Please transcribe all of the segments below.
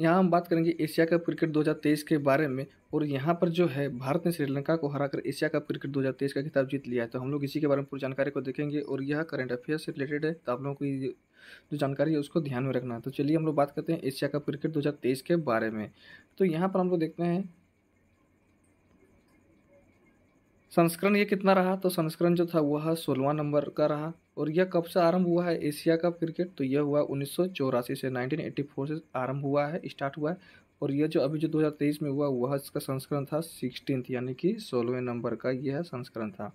यहाँ हम बात करेंगे एशिया कप क्रिकेट 2023 के बारे में और यहाँ पर जो है भारत ने श्रीलंका को हराकर एशिया कप क्रिकेट 2023 का खिताब जीत लिया है तो हम लोग इसी के बारे में पूरी जानकारी को देखेंगे और यह करंट अफेयर्स से रिलेटेड है तो आप लोगों की जो जानकारी है उसको ध्यान में रखना है तो चलिए हम लोग बात करते हैं एशिया कप क्रिकेट दो के बारे में तो यहाँ पर हम लोग देखते हैं संस्करण ये कितना रहा तो संस्करण जो था वह सोलवा नंबर का रहा और यह कब से आरंभ हुआ है एशिया कप क्रिकेट तो यह हुआ उन्नीस से 1984 से आरंभ हुआ है स्टार्ट हुआ है और यह जो अभी जो 2023 में हुआ वह इसका संस्करण था सिक्सटीन यानी कि सोलहवें नंबर का यह संस्करण था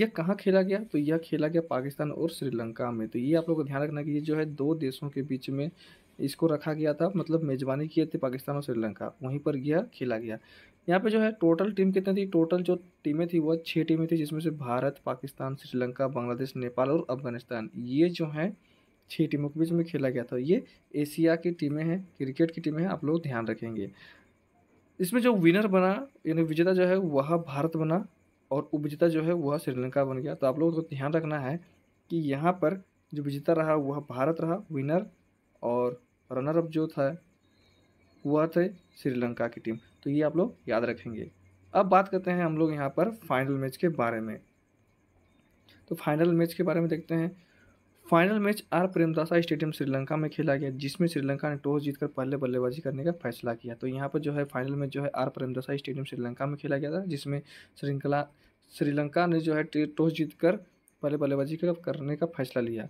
यह कहाँ खेला गया तो यह खेला गया पाकिस्तान और श्रीलंका में तो ये आप लोग को ध्यान रखना कि ये जो है दो देशों के बीच में इसको रखा गया था मतलब मेज़बानी किए थे पाकिस्तान और श्रीलंका वहीं पर गया खेला गया यहाँ पे जो है टोटल टीम कितनी थी टोटल जो टीमें थी वह छः टीमें थी जिसमें से भारत पाकिस्तान श्रीलंका बांग्लादेश नेपाल और अफगानिस्तान ये जो हैं छः टीमों के बीच में खेला गया था ये एशिया की टीमें हैं क्रिकेट की टीमें हैं आप लोग ध्यान रखेंगे इसमें जो विनर बना यानी विजेता जो है वह भारत बना और उपविजेता जो है वह श्रीलंका बन गया तो आप लोगों को ध्यान रखना है कि यहाँ पर जो विजेता रहा वह भारत रहा विनर और रनर अप जो था हुआ थे श्रीलंका की टीम तो ये आप लोग याद रखेंगे अब बात करते हैं हम लोग यहाँ पर फाइनल मैच के बारे में तो फाइनल मैच के बारे में देखते हैं final match R Premadasa stadium Sri Lanka में खेला गया जिसमें श्रीलंका ने टॉस जीतकर पहले बल्लेबाजी करने का फैसला किया तो यहाँ पर जो है फाइनल मैच जो है आर प्रेमदासा स्टेडियम श्रीलंका में खेला गया था जिसमें श्रृंखला श्रीलंका ने जो है टॉस जीतकर पहले बल्लेबाजी करने का फैसला लिया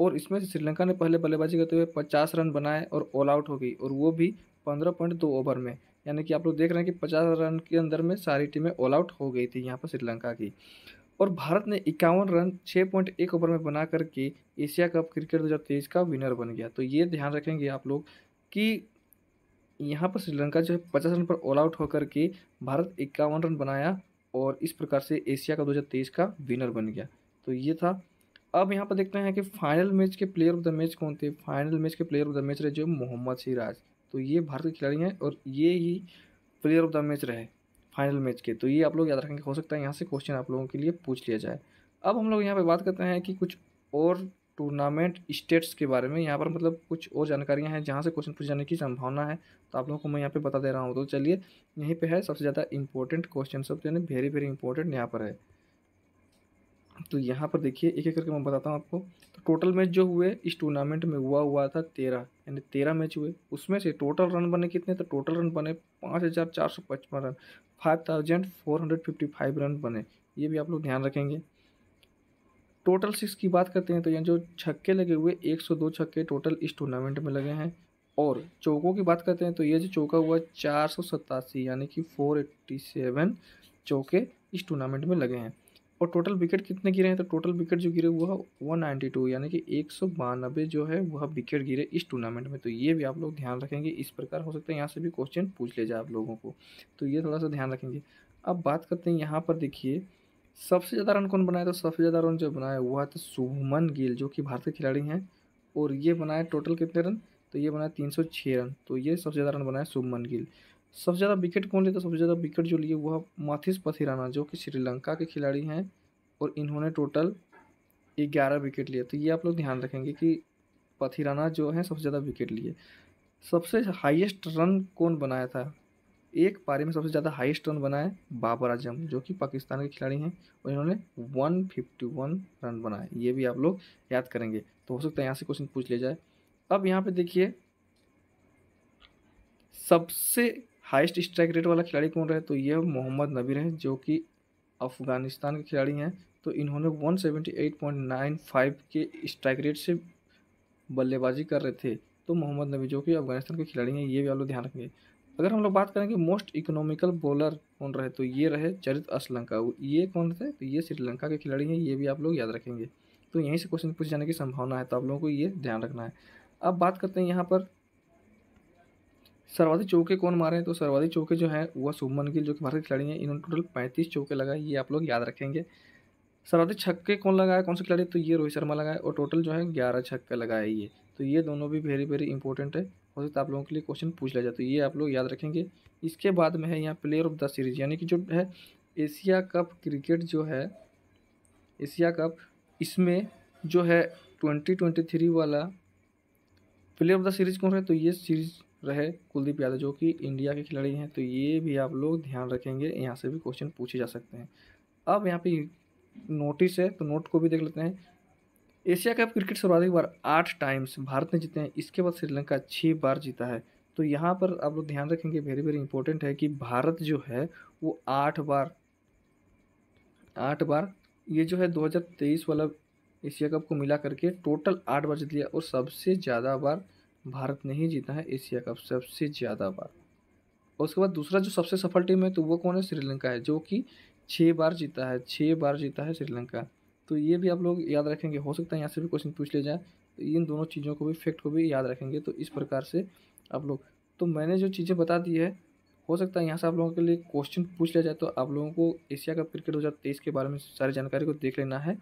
और इसमें से श्रीलंका ने पहले बल्लेबाजी करते हुए पचास रन बनाए और ऑल आउट हो गई और वो भी पंद्रह पॉइंट दो ओवर में यानी कि आप लोग देख रहे हैं कि पचास रन के अंदर में सारी टीमें ऑल आउट हो गई थी यहाँ पर श्रीलंका की और भारत ने इक्यावन रन छः पॉइंट एक ओवर में बना करके एशिया कप क्रिकेट दो का विनर बन गया तो ये ध्यान रखेंगे आप लोग कि यहाँ पर श्रीलंका जो है पचास रन पर ऑल आउट होकर के भारत इक्यावन रन बनाया और इस प्रकार से एशिया का दो का विनर बन गया तो ये था अब यहाँ पर देखते हैं कि फाइनल मैच के प्लेयर ऑफ द मैच कौन थे फाइनल मैच के प्लेयर ऑफ द मैच रहे जो मोहम्मद सिराज तो ये भारत के खिलाड़ी हैं और ये ही प्लेयर ऑफ द मैच रहे फाइनल मैच के तो ये आप लोग याद रखेंगे हो सकता है यहाँ से क्वेश्चन आप लोगों के लिए पूछ लिया जाए अब हम लोग यहाँ पर बात करते हैं कि कुछ और टूर्नामेंट स्टेट्स के बारे में यहाँ पर मतलब कुछ और जानकारियाँ हैं जहाँ से क्वेश्चन पूछे जाने की संभावना है तो आप लोगों को मैं यहाँ पे बता दे रहा हूँ तो चलिए यहीं पे है सबसे ज़्यादा इंपॉर्टेंट क्वेश्चन सब तो यानी वेरी वेरी इंपॉर्टेंट यहाँ पर है तो यहाँ पर देखिए एक एक करके मैं बताता हूँ आपको तो टोटल मैच जो हुए इस टूर्नामेंट में हुआ हुआ था तेरह यानी तेरह मैच हुए उसमें से टोटल रन बने कितने तो टोटल रन बने पाँच हज़ार चार सौ पचपन run five thousand four hundred fifty five run बने ये भी आप लोग ध्यान रखेंगे टोटल सिक्स की बात करते हैं तो यहाँ जो छक्के लगे हुए एक सौ दो छक्के टोटल इस टूर्नामेंट में लगे हैं और चौकों की बात करते हैं तो ये जो चौका हुआ चार सौ सतासी यानी कि फोर एट्टी सेवन चौके इस टूर्नामेंट में लगे हैं और टोटल विकेट कितने गिरे हैं तो टोटल विकेट जो गिरे हुआ वन नाइन्टी टू यानी कि एक सौ बानबे जो है वह विकेट गिरे इस टूर्नामेंट में तो ये भी आप लोग ध्यान रखेंगे इस प्रकार हो सकता है यहाँ से भी क्वेश्चन पूछ ले जाए आप लोगों को तो ये थोड़ा सा ध्यान रखेंगे अब बात करते हैं यहाँ पर देखिए सबसे ज़्यादा रन कौन बनाया तो सबसे ज़्यादा रन जो बनाया हुआ है तो शुभमन गिल जो कि भारत के खिलाड़ी हैं और ये बनाए टोटल कितने रन तो ये बनाए तीन सौ छः रन तो ये सबसे ज़्यादा रन बनाए शुभमन गिल सबसे ज़्यादा विकेट कौन लेता सबसे ज़्यादा विकेट जो लिए वह माथिस पथिराना जो कि श्रीलंका के खिलाड़ी हैं और इन्होंने टोटल ग्यारह विकेट लिए तो ये आप लोग ध्यान रखेंगे कि पथिराना जो है सबसे ज़्यादा विकेट लिए सबसे हाईएस्ट रन कौन बनाया था एक पारी में सबसे ज़्यादा हाईएस्ट रन बनाए बाबर आजम जो कि पाकिस्तान के खिलाड़ी हैं और इन्होंने 151 रन बनाए ये भी आप लोग याद करेंगे तो हो सकता है यहाँ से क्वेश्चन पूछ लिया जाए अब यहाँ पे देखिए सबसे हाइस्ट स्ट्राइक रेट वाला खिलाड़ी कौन रहे तो ये मोहम्मद नबीर हैं जो कि अफ़गानिस्तान के खिलाड़ी हैं तो इन्होंने 178.95 के स्ट्राइक रेट से बल्लेबाजी कर रहे थे तो मोहम्मद नबी जो कि अफगानिस्तान के खिलाड़ी हैं ये भी आप लोग ध्यान रखेंगे अगर हम लोग बात करेंगे मोस्ट इकोनॉमिकल बॉलर कौन रहे तो ये रहे चरित अश्रीलंका ये कौन थे तो ये श्रीलंका के खिलाड़ी हैं ये भी आप लोग याद रखेंगे तो यहीं से क्वेश्चन पूछ जाने की संभावना है तो आप लोगों को ये ध्यान रखना है अब बात करते हैं यहाँ पर सर्वाधिक चौके कौन मारे हैं तो सर्वाधिक चौके जो हैं वह सुमन गिल जो कि भारतीय खिलाड़ी हैं इन्होंने टोटल पैंतीस चौके लगाए ये आप लोग याद रखेंगे सर्वाधिक छक्के कौन लगाए कौन से खिलाड़ी तो ये रोहित शर्मा लगाए और टोटल जो है ग्यारह छक्के लगाए ये तो ये दोनों भी वेरी वेरी इंपॉर्टेंट है हो सकता है आप लोगों के लिए क्वेश्चन पूछ लिया जाए तो ये आप लोग याद रखेंगे इसके बाद में है यहाँ प्लेयर ऑफ द सीरीज यानी कि जो है एशिया कप क्रिकेट जो है एशिया कप इसमें जो है ट्वेंटी ट्वेंटी थ्री वाला प्लेयर ऑफ द सीरीज कौन है तो ये सीरीज रहे कुलदीप यादव जो कि इंडिया के खिलाड़ी हैं तो ये भी आप लोग ध्यान रखेंगे यहाँ से भी क्वेश्चन पूछे जा सकते हैं अब यहाँ पे नोटिस है तो नोट को भी देख लेते हैं एशिया कप क्रिकेट सर्वाधिक बार आठ टाइम्स भारत ने जीते हैं इसके बाद श्रीलंका छः बार जीता है तो यहाँ पर आप लोग ध्यान रखेंगे वेरी वेरी इंपॉर्टेंट है कि भारत जो है वो आठ बार आठ बार ये जो है 2023 वाला एशिया कप को मिला करके टोटल आठ बार जीत लिया और सबसे ज़्यादा बार भारत ने ही जीता है एशिया कप सबसे ज़्यादा बार और उसके बाद दूसरा जो सबसे सफल टीम है तो वो कौन है श्रीलंका है जो कि छः बार जीता है छः बार जीता है श्रीलंका तो ये भी आप लोग याद रखेंगे हो सकता है यहाँ से भी क्वेश्चन पूछ ले जाए तो इन दोनों चीज़ों को भी फैक्ट को भी याद रखेंगे तो इस प्रकार से आप लोग तो मैंने जो चीज़ें बता दी है हो सकता है यहाँ से आप लोगों के लिए क्वेश्चन पूछ लिया जाए तो आप लोगों को एशिया कप क्रिकेट तेईस के बारे में सारी जानकारी को देख लेना है